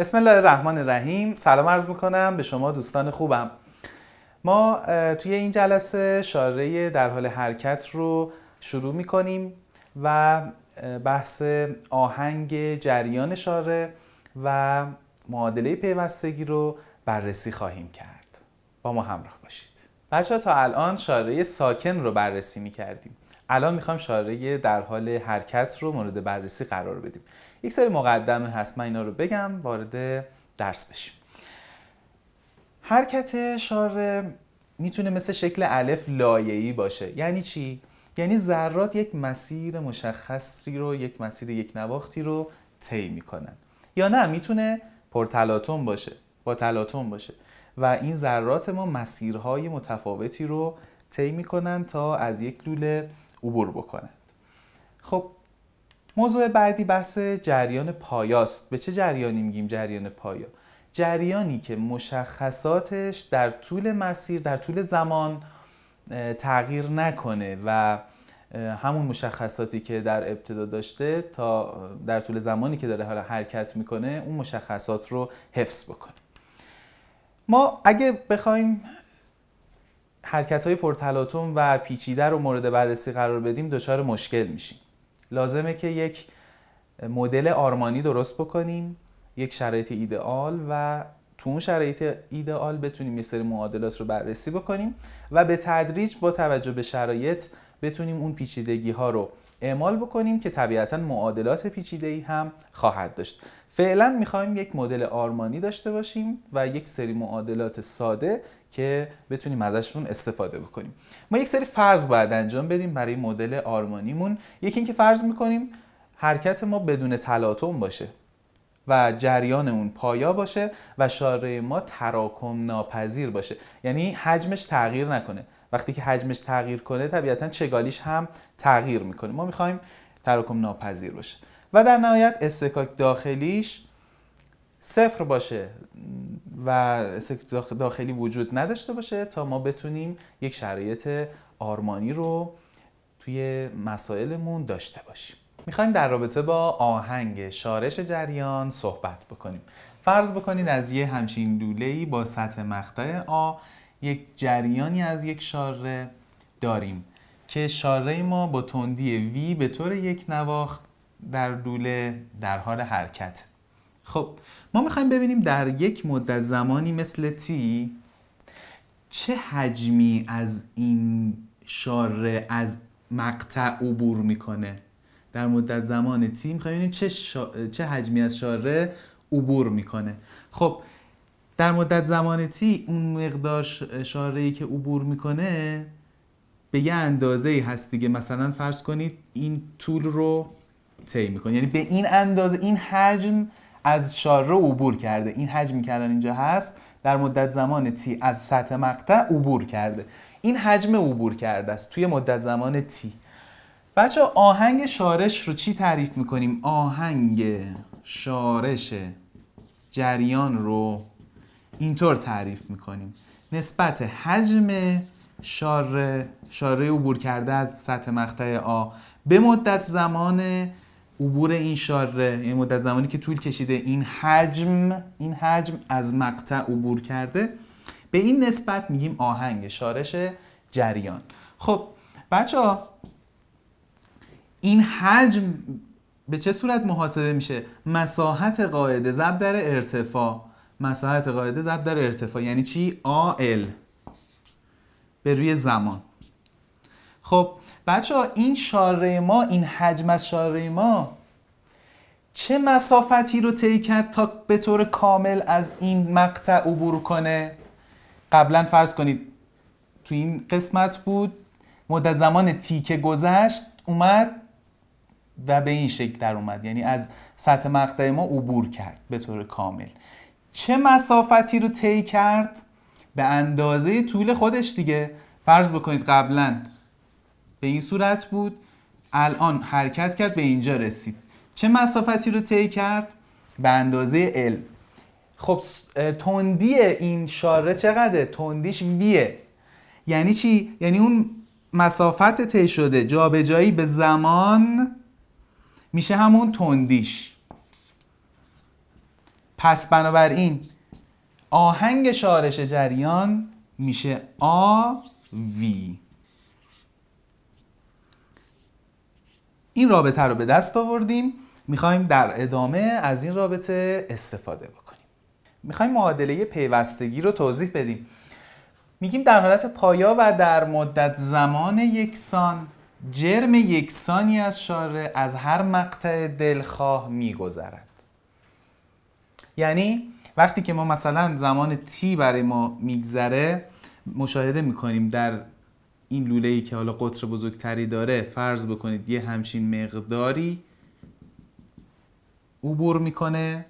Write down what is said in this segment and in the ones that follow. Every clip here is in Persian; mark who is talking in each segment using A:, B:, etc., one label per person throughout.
A: بسم الله الرحمن الرحیم سلام عرض میکنم به شما دوستان خوبم ما توی این جلسه شاره در حال حرکت رو شروع میکنیم و بحث آهنگ جریان شاره و معادله پیوستگی رو بررسی خواهیم کرد با ما همراه باشید بچه تا الان شاره ساکن رو بررسی میکردیم الان میخوام شاره در حال حرکت رو مورد بررسی قرار بدیم یک سری مقدمه هست من اینا رو بگم وارد درس بشیم حرکت شار میتونه مثل شکل الف لایه‌ای باشه یعنی چی یعنی ذرات یک مسیر مشخصی رو یک مسیر یک نواختی رو طی میکنن یا نه میتونه پرتلاتون باشه با تلاتون باشه و این ذرات ما مسیرهای متفاوتی رو طی میکنن تا از یک لوله عبور بکنند خب موضوع بعدی بحث جریان پایاست به چه جریانی میگیم جریان پایا جریانی که مشخصاتش در طول مسیر در طول زمان تغییر نکنه و همون مشخصاتی که در ابتدا داشته تا در طول زمانی که داره حالا حرکت میکنه اون مشخصات رو حفظ بکنه ما اگه بخوایم حرکت های پرتلاتوم و پیچیده رو مورد بررسی قرار بدیم دچار مشکل میشیم لازمه که یک مدل آرمانی درست بکنیم یک شرایط ایدئال و تو اون شرایط ایدئال بتونیم یه سری معادلات رو بررسی بکنیم و به تدریج با توجه به شرایط بتونیم اون پیچیدگی ها رو اعمال بکنیم که طبیعتا معادلات پیچیده ای هم خواهد داشت فعلا میخوایم یک مدل آرمانی داشته باشیم و یک سری معادلات ساده که بتونیم ازشون استفاده بکنیم ما یک سری فرض باید انجام بدیم برای مدل آرمانیمون یکی اینکه فرض میکنیم حرکت ما بدون تلاطم باشه و جریان اون پایا باشه و شاره ما تراکم ناپذیر باشه یعنی حجمش تغییر نکنه وقتی که حجمش تغییر کنه طبیعتا چگالیش هم تغییر میکنه ما میخوایم تراکم ناپذیر باشه و در نهایت استکاک داخلیش صفر باشه و سکت داخلی وجود نداشته باشه تا ما بتونیم یک شرایط آرمانی رو توی مسائلمون داشته باشیم میخوایم در رابطه با آهنگ شارش جریان صحبت بکنیم فرض بکنید از یه همچین لوله‌ای با سطح مقطع آ یک جریانی از یک شاره داریم که شاره ما با تندی V به طور یک نواخت در دوله در حال حرکت خب ما میخوایم ببینیم در یک مدت زمانی مثل تی چه حجمی از این شاره از مقطع عبور میکنه در مدت زمان تی میخوایم ببینیم چه, شا... چه حجمی از شاره عبور میکنه خب در مدت زمان تی اون مقدار شاره ای که عبور میکنه به یه اندازه ای هست دیگه مثلا فرض کنید این طول رو طی میکنه یعنی به این اندازه این حجم از شاره عبور کرده این حجمی که الان اینجا هست در مدت زمان تی از سطح مقطع عبور کرده این حجم عبور کرده است توی مدت زمان تی بچه آهنگ شارش رو چی تعریف میکنیم؟ آهنگ شارش جریان رو اینطور تعریف میکنیم نسبت حجم شاره, شاره عبور کرده از سطح مقطع آ به مدت زمان عبور این شاره یعنی مدت زمانی که طول کشیده این حجم این حجم از مقطع عبور کرده به این نسبت میگیم آهنگ شارش جریان خب بچه ها این حجم به چه صورت محاسبه میشه مساحت قاعده ضرب در ارتفاع مساحت قاعده ضرب در ارتفاع یعنی چی آل به روی زمان خب بچه این شاره ما این حجم از شاره ما چه مسافتی رو طی کرد تا به طور کامل از این مقطع عبور کنه قبلا فرض کنید تو این قسمت بود مدت زمان تی گذشت اومد و به این شکل در اومد یعنی از سطح مقطع ما عبور کرد به طور کامل چه مسافتی رو طی کرد به اندازه طول خودش دیگه فرض بکنید قبلا به این صورت بود الان حرکت کرد به اینجا رسید چه مسافتی رو طی کرد به اندازه ال خب تندی این شاره چقدره تندیش ویه یعنی چی یعنی اون مسافت طی شده جابجایی به زمان میشه همون تندیش پس بنابراین آهنگ شارش جریان میشه آ وی این رابطه رو به دست آوردیم میخوایم در ادامه از این رابطه استفاده بکنیم میخوایم معادله پیوستگی رو توضیح بدیم میگیم در حالت پایا و در مدت زمان یکسان جرم یکسانی از شاره از هر مقطع دلخواه میگذرد یعنی وقتی که ما مثلا زمان تی برای ما میگذره مشاهده میکنیم در این لوله ای که حالا قطر بزرگتری داره فرض بکنید یه همچین مقداری عبور میکنه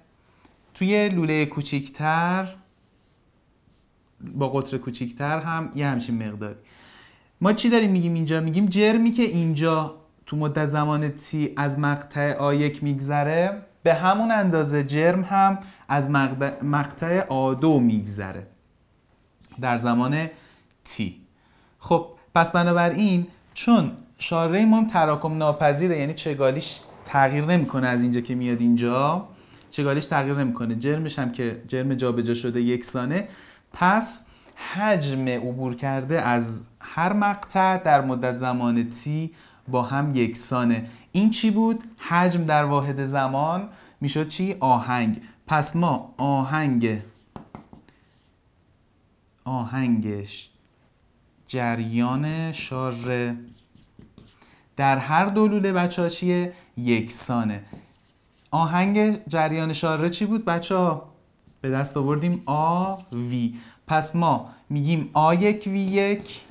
A: توی لوله کوچیکتر با قطر کوچیکتر هم یه همچین مقداری ما چی داریم میگیم اینجا میگیم جرمی که اینجا تو مدت زمان تی از مقطع آ 1 میگذره به همون اندازه جرم هم از مقطع آدو 2 میگذره در زمان تی خب پس بنابراین چون شاره ما هم تراکم ناپذیره یعنی چگالیش تغییر نمیکنه از اینجا که میاد اینجا چگالیش تغییر نمیکنه جرمش هم که جرم جابجا شده یکسانه پس حجم عبور کرده از هر مقطع در مدت زمان تی با هم یکسانه این چی بود حجم در واحد زمان میشد چی آهنگ پس ما آهنگ آهنگش جریان شاره در هر دلوله لوله بچه ها چیه؟ یکسانه آهنگ جریان شاره چی بود بچه ها؟ به دست آوردیم آ وی پس ما میگیم آ یک وی یک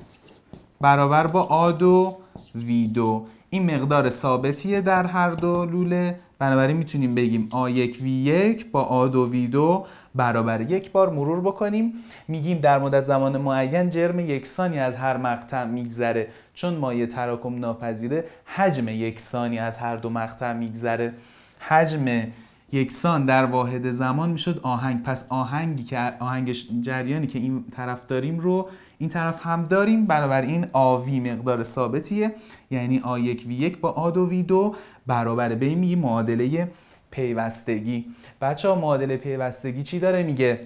A: برابر با آ دو وی دو این مقدار ثابتیه در هر دو لوله بنابراین میتونیم بگیم آ 1 V1 با A2 V2 برابر یک بار مرور بکنیم میگیم در مدت زمان معین جرم یکسانی از هر مقطع میگذره چون مایه تراکم ناپذیره حجم یکسانی از هر دو مقطع میگذره حجم یکسان در واحد زمان میشد آهنگ پس آهنگی که آهنگ جریانی که این طرف داریم رو این طرف هم داریم بنابراین آوی مقدار ثابتیه یعنی آ یک وی یک با آ دو وی دو برابر به میگی معادله پیوستگی بچه ها معادله پیوستگی چی داره میگه؟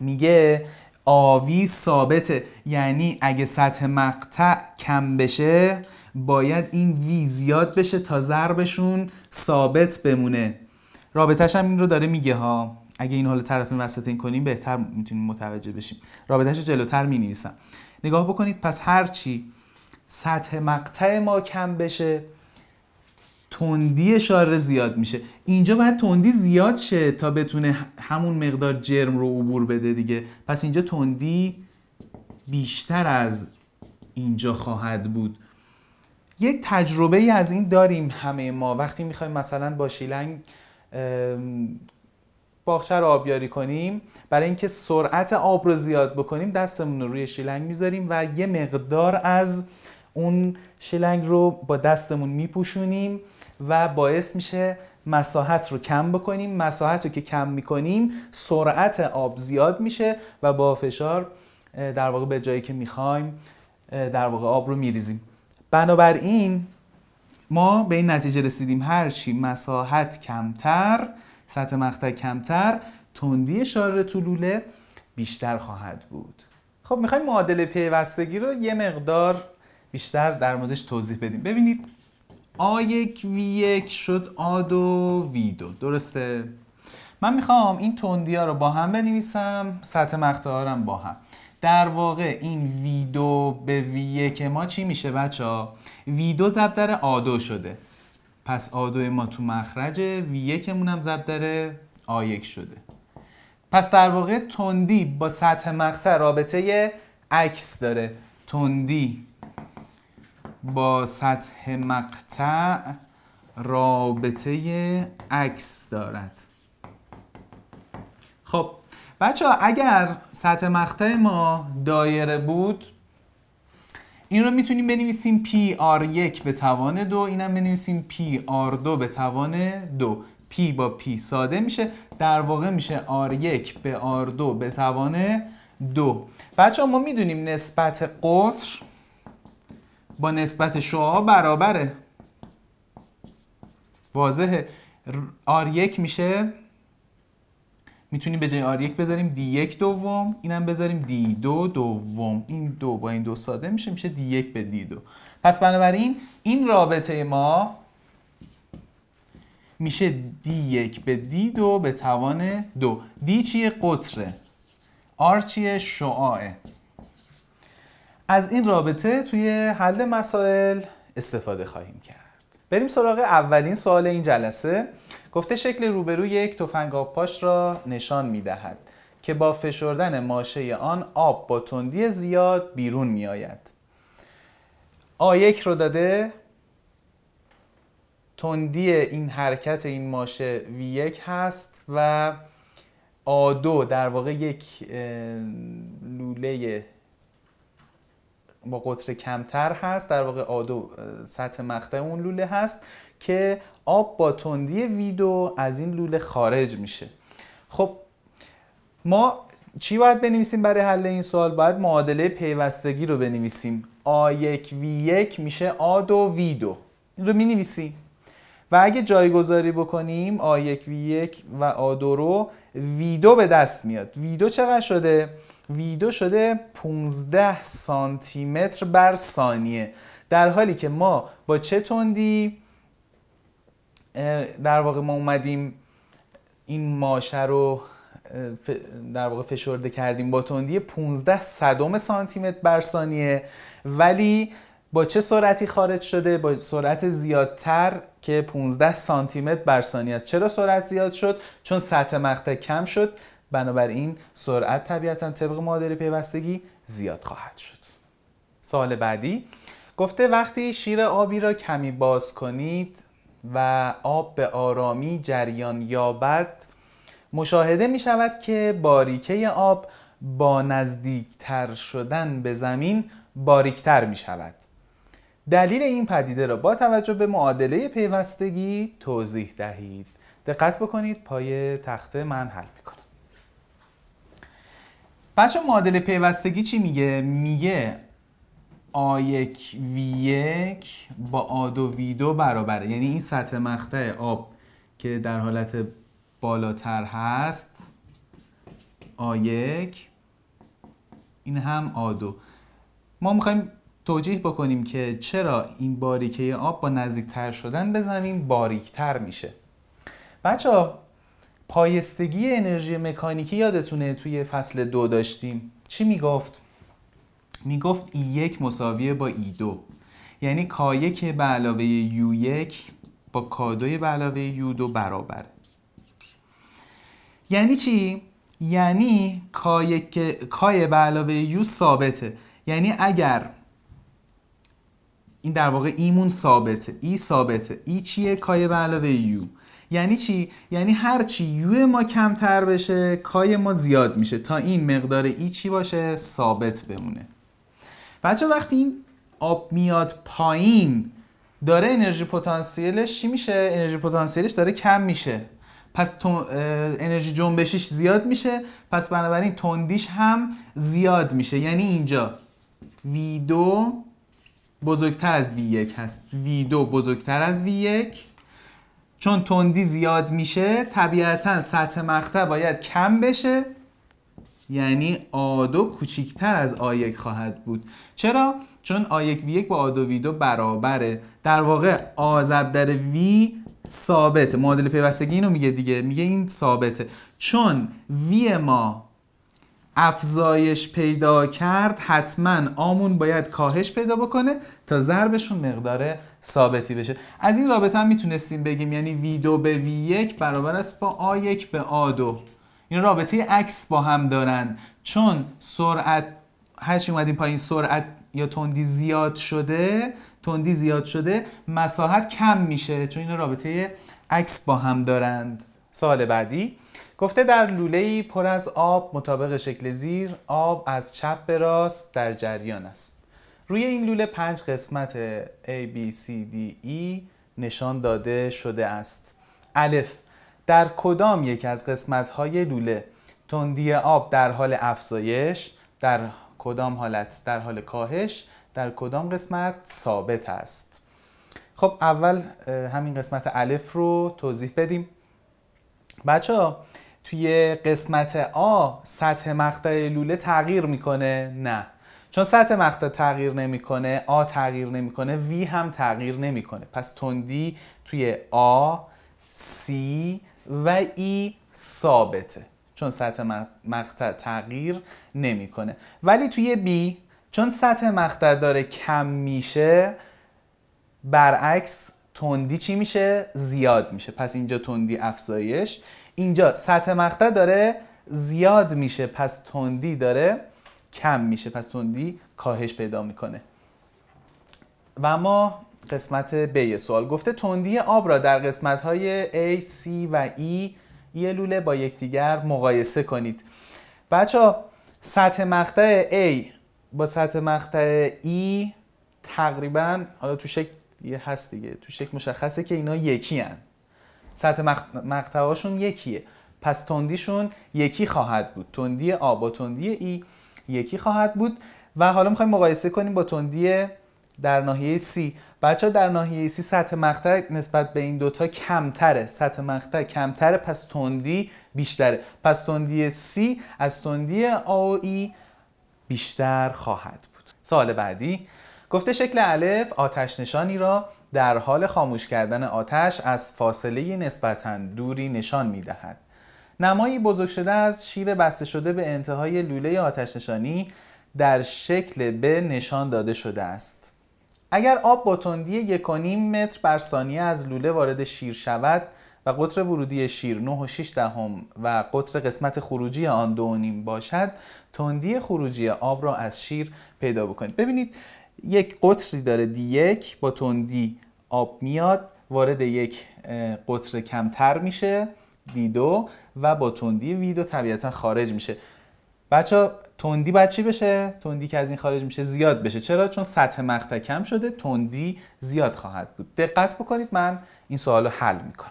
A: میگه آوی ثابته یعنی اگه سطح مقطع کم بشه باید این وی زیاد بشه تا ضربشون ثابت بمونه رابطهش هم این رو داره میگه ها اگه این حال طرفین این کنیم بهتر میتونیم متوجه بشیم رابطهش جلوتر می نویسم نگاه بکنید پس هرچی سطح مقطع ما کم بشه تندی شار زیاد میشه اینجا باید تندی زیاد شه تا بتونه همون مقدار جرم رو عبور بده دیگه پس اینجا تندی بیشتر از اینجا خواهد بود یک تجربه ای از این داریم همه ما وقتی میخوایم مثلا با شیلنگ باغچه رو آبیاری کنیم برای اینکه سرعت آب رو زیاد بکنیم دستمون رو روی شیلنگ میذاریم و یه مقدار از اون شیلنگ رو با دستمون میپوشونیم و باعث میشه مساحت رو کم بکنیم مساحت رو که کم میکنیم سرعت آب زیاد میشه و با فشار در واقع به جایی که میخوایم در واقع آب رو میریزیم بنابراین ما به این نتیجه رسیدیم هرچی مساحت کمتر سطح مقطع کمتر تندی شارر طولوله بیشتر خواهد بود خب میخوایم معادل پیوستگی رو یه مقدار بیشتر در موردش توضیح بدیم ببینید A1 V1 شد A2 و V2 درسته من میخوام این تندی ها رو با هم بنویسم سطح مقطع ها رو با هم در واقع این V2 به V1 ما چی میشه بچه ها V2 ضرب A2 شده پس آدوی ما تو مخرجه وی یکمون هم ضرب داره آ شده پس در واقع تندی با سطح مقطع رابطه عکس داره تندی با سطح مقطع رابطه عکس دارد خب بچه ها اگر سطح مقطع ما دایره بود این رو میتونیم بنویسیم PR1 به توان دو اینم بنویسیم PR2 به توان 2، P با P ساده میشه در واقع میشه R1 به R2 به توان 2. بچه ما میدونیم نسبت قطر با نسبت شعا برابره واضح R1 میشه میتونیم به جای آر یک بذاریم دی یک دوم اینم بذاریم دی دو دوم این دو با این دو ساده میشه میشه دی یک به دی دو پس بنابراین این رابطه ما میشه دی یک به دی دو به توان دو دی چیه قطره آر چیه شعاعه از این رابطه توی حل مسائل استفاده خواهیم کرد بریم سراغ اولین سوال این جلسه گفته شکل روبروی یک تفنگ آب پاش را نشان می دهد که با فشردن ماشه آن آب با تندی زیاد بیرون می آید آیک رو داده تندی این حرکت این ماشه V1 هست و A2 در واقع یک لوله با قطر کمتر هست در واقع آدو سطح مقطع اون لوله هست که آب با تندی ویدو از این لوله خارج میشه خب ما چی باید بنویسیم برای حل این سوال باید معادله پیوستگی رو بنویسیم آ یک وی یک میشه آ دو وی دو این رو مینویسیم و اگه جایگذاری بکنیم آ یک وی یک و آ دو رو وی دو به دست میاد وی دو چقدر شده ویدو شده 15 سانتی متر بر ثانیه در حالی که ما با چه تندی در واقع ما اومدیم این ماشه رو در واقع فشرده کردیم با تندی 15 صدم سانتی متر بر ثانیه ولی با چه سرعتی خارج شده با سرعت زیادتر که 15 سانتی متر بر ثانیه است چرا سرعت زیاد شد چون سطح مقطع کم شد بنابراین سرعت طبیعتا طبق معادله پیوستگی زیاد خواهد شد سال بعدی گفته وقتی شیر آبی را کمی باز کنید و آب به آرامی جریان یابد مشاهده می شود که باریکه آب با نزدیکتر شدن به زمین باریکتر می شود دلیل این پدیده را با توجه به معادله پیوستگی توضیح دهید دقت بکنید پای تخته من حل کنم. بچه معادله پیوستگی چی میگه؟ میگه آیک وی یک با آدو وی دو برابره یعنی این سطح مقطع آب که در حالت بالاتر هست آیک این هم آدو ما میخوایم توجیح بکنیم که چرا این باریکه آب با نزدیکتر شدن بزنیم باریکتر میشه بچه پایستگی انرژی مکانیکی یادتونه توی فصل دو داشتیم چی میگفت؟ میگفت میگفت e ای یک مساویه با ای e 2 یعنی کایک به علاوه U1 با کادوی به علاوه یو 2 برابر یعنی چی؟ یعنی k به علاوه یو ثابته یعنی اگر این در واقع ایمون e ثابته ای ثابته ای چیه کای به علاوه یو یعنی چی یعنی هر چی یو ما کمتر بشه کای ما زیاد میشه تا این مقدار ای چی باشه ثابت بمونه بچه وقتی این آب میاد پایین داره انرژی پتانسیلش چی میشه انرژی پتانسیلش داره کم میشه پس انرژی جنبشیش زیاد میشه پس بنابراین تندیش هم زیاد میشه یعنی اینجا V2 بزرگتر از V1 هست V2 بزرگتر از V1 چون تندی زیاد میشه طبیعتا سطح مقطع باید کم بشه یعنی آدو کوچیکتر از آیک خواهد بود چرا؟ چون آیک وی با آدو وی برابره در واقع آزب در وی ثابته معادله پیوستگی اینو میگه دیگه میگه این ثابته چون وی ما افزایش پیدا کرد حتما آمون باید کاهش پیدا بکنه تا ضربشون مقدار ثابتی بشه از این رابطه هم میتونستیم بگیم یعنی وی دو به وی یک برابر است با آ یک به آ دو این رابطه عکس با هم دارند چون سرعت هرچی اومدیم پایین سرعت یا تندی زیاد شده تندی زیاد شده مساحت کم میشه چون این رابطه عکس با هم دارند سال بعدی گفته در ای پر از آب مطابق شکل زیر آب از چپ به راست در جریان است روی این لوله پنج قسمت A, B, C, D, E نشان داده شده است الف در کدام یک از قسمت‌های لوله تندی آب در حال افزایش در کدام حالت در حال کاهش در کدام قسمت ثابت است خب اول همین قسمت الف رو توضیح بدیم بچه ها توی قسمت آ سطح مقطع لوله تغییر میکنه نه چون سطح مقطع تغییر نمیکنه آ تغییر نمیکنه وی هم تغییر نمیکنه پس تندی توی آ سی و ای ثابته چون سطح مقطع تغییر نمیکنه ولی توی B چون سطح مقطع داره کم میشه برعکس تندی چی میشه زیاد میشه پس اینجا تندی افزایش اینجا سطح مقطع داره زیاد میشه پس تندی داره کم میشه پس تندی کاهش پیدا میکنه و ما قسمت B سوال گفته تندی آب را در قسمت های A, C و E یه لوله با یکدیگر مقایسه کنید بچه سطح مقطع A با سطح مقطع E تقریبا حالا تو شکل هست دیگه تو شکل مشخصه که اینا یکی هن. سطح مقطعهاشون یکیه پس تندیشون یکی خواهد بود تندی آ با تندی ای یکی خواهد بود و حالا میخوایم مقایسه کنیم با تندی در ناحیه C بچه در ناحیه C سطح مقطع نسبت به این دوتا کمتره سطح مقطع کمتره پس تندی بیشتره پس تندی C از تندی A و E بیشتر خواهد بود سال بعدی گفته شکل الف آتش نشانی را در حال خاموش کردن آتش از فاصله نسبتا دوری نشان می دهد. نمایی بزرگ شده از شیر بسته شده به انتهای لوله آتش نشانی در شکل به نشان داده شده است. اگر آب با تندی 1.5 متر بر ثانیه از لوله وارد شیر شود و قطر ورودی شیر 9.6 و دهم و قطر قسمت خروجی آن 2.5 باشد تندی خروجی آب را از شیر پیدا بکنید ببینید یک قطری داره دی یک با تندی آب میاد وارد یک قطر کمتر میشه دی دو و با تندی وی دو طبیعتا خارج میشه بچه تندی باید چی بشه؟ تندی که از این خارج میشه زیاد بشه چرا؟ چون سطح مقطع کم شده تندی زیاد خواهد بود دقت بکنید من این سوال رو حل میکنم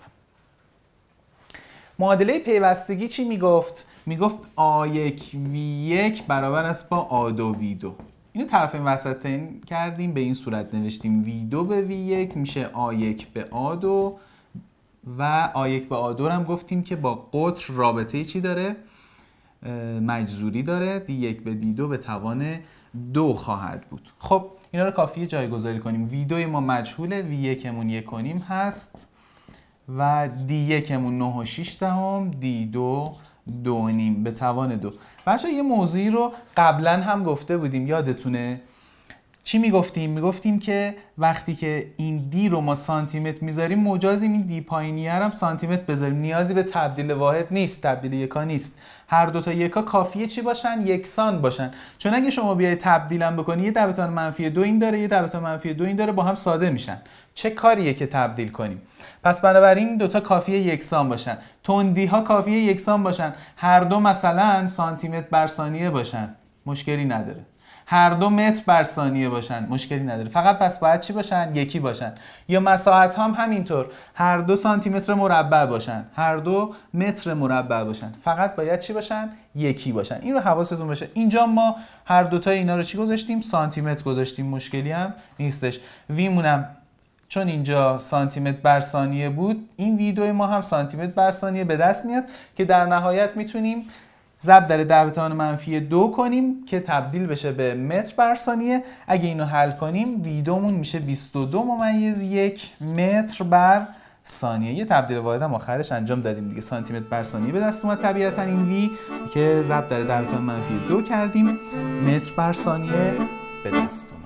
A: معادله پیوستگی چی میگفت؟ میگفت A1 V1 برابر است با A2 2 اینو طرفین وسطین کردیم به این صورت نوشتیم وی دو به وی یک میشه آ یک به آ دو و آ یک به آ دو هم گفتیم که با قطر رابطه چی داره مجزوری داره دی یک به دی دو به توان دو خواهد بود خب اینا رو کافیه جایگذاری کنیم وی ما مجهوله وی یکمون یک کنیم هست و دی یکمون 9 و 6 دهم دی دو دو نیم به توان دو بچه یه موضوعی رو قبلا هم گفته بودیم یادتونه چی میگفتیم؟ میگفتیم که وقتی که این دی رو ما سانتیمتر میذاریم مجازیم این دی پایینی هم سانتیمتر بذاریم نیازی به تبدیل واحد نیست تبدیل یکا نیست هر دو تا یکا کافیه چی باشن یکسان باشن چون اگه شما بیای تبدیلم بکنی یه دبتان منفی دو این داره یه دبتان منفی دو این داره با هم ساده میشن چه کاریه که تبدیل کنیم پس بنابراین دوتا کافیه یکسان باشن تندی ها کافیه یکسان باشن هر دو مثلا سانتیمتر بر ثانیه باشن مشکلی نداره هر دو متر بر ثانیه باشن مشکلی نداره فقط پس باید چی باشن یکی باشن یا مساحت هم همینطور هر دو سانتی متر مربع باشن هر دو متر مربع باشن فقط باید چی باشن یکی باشن این رو حواستون باشه اینجا ما هر تا اینا رو چی گذاشتیم سانتی متر گذاشتیم مشکلی هم نیستش ویمونم چون اینجا سانتیمتر بر ثانیه بود این ویدئوی ما هم سانتیمتر بر ثانیه به دست میاد که در نهایت میتونیم ضرب در دبتان منفی دو کنیم که تبدیل بشه به متر بر ثانیه اگه اینو حل کنیم ویدومون میشه 22 ممیز یک متر بر ثانیه یه تبدیل واحد هم آخرش انجام دادیم دیگه سانتی متر بر ثانیه به دست اومد طبیعتا این وی که ضرب در دوتان منفی دو کردیم متر بر ثانیه به دست